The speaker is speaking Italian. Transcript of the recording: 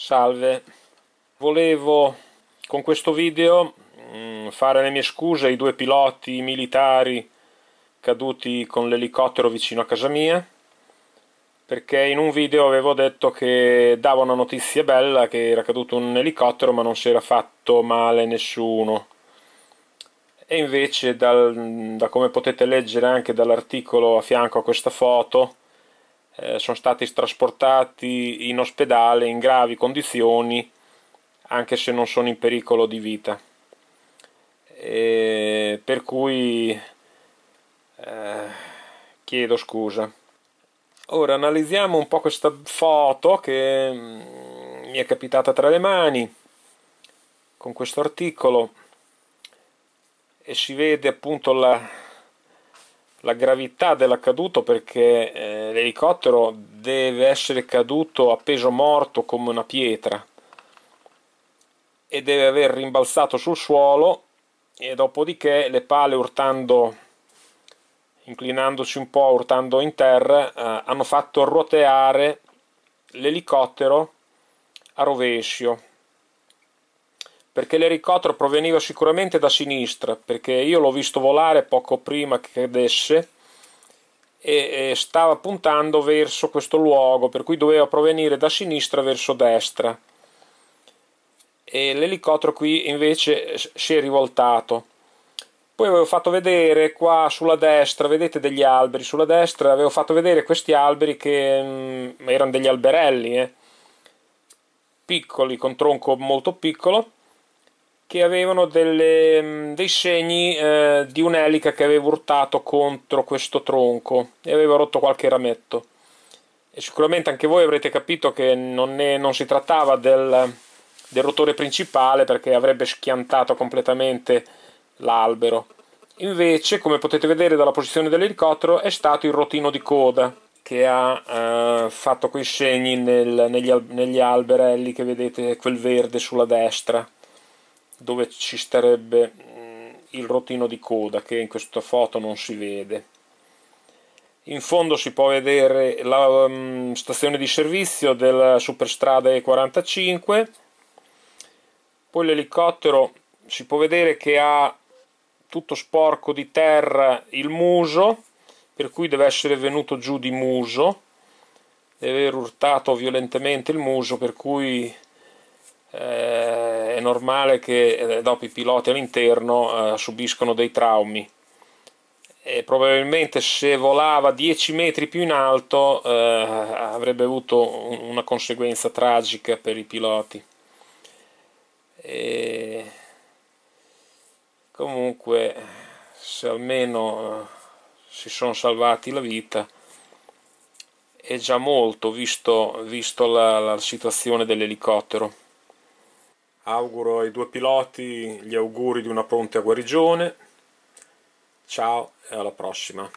Salve, volevo con questo video mm, fare le mie scuse ai due piloti militari caduti con l'elicottero vicino a casa mia perché in un video avevo detto che dava una notizia bella che era caduto un elicottero ma non si era fatto male nessuno e invece dal, da come potete leggere anche dall'articolo a fianco a questa foto eh, sono stati trasportati in ospedale in gravi condizioni anche se non sono in pericolo di vita e per cui eh, chiedo scusa ora analizziamo un po' questa foto che mm, mi è capitata tra le mani con questo articolo e si vede appunto la, la gravità dell'accaduto perché eh, l'elicottero deve essere caduto a peso morto come una pietra e deve aver rimbalzato sul suolo e dopodiché le pale urtando inclinandosi un po' urtando in terra eh, hanno fatto roteare l'elicottero a rovescio perché l'elicottero proveniva sicuramente da sinistra, perché io l'ho visto volare poco prima che cadesse e, stava puntando verso questo luogo, per cui doveva provenire da sinistra verso destra. E l'elicottero qui invece si è rivoltato. Poi avevo fatto vedere qua sulla destra, vedete degli alberi, sulla destra avevo fatto vedere questi alberi che mh, mm, erano degli alberelli, eh? piccoli, con tronco molto piccolo, che avevano delle, mm, dei segni eh, di un'elica che aveva urtato contro questo tronco e aveva rotto qualche rametto. E sicuramente anche voi avrete capito che non, è, non si trattava del, del, rotore principale perché avrebbe schiantato completamente l'albero. Invece, come potete vedere dalla posizione dell'elicottero, è stato il rotino di coda che ha eh, fatto quei segni nel, negli, negli alberelli che vedete, quel verde sulla destra dove ci starebbe mm, il rotino di coda che in questa foto non si vede in fondo si può vedere la mm, stazione di servizio della superstrada E45 poi l'elicottero si può vedere che ha tutto sporco di terra il muso per cui deve essere venuto giù di muso deve aver urtato violentemente il muso per cui eh, è normale che eh, dopo i piloti all'interno eh, subiscono dei traumi e probabilmente se volava 10 metri più in alto eh, avrebbe avuto una conseguenza tragica per i piloti e comunque se almeno eh, si sono salvati la vita è già molto visto, visto la, la situazione dell'elicottero auguro ai due piloti gli auguri di una pronta guarigione ciao e alla prossima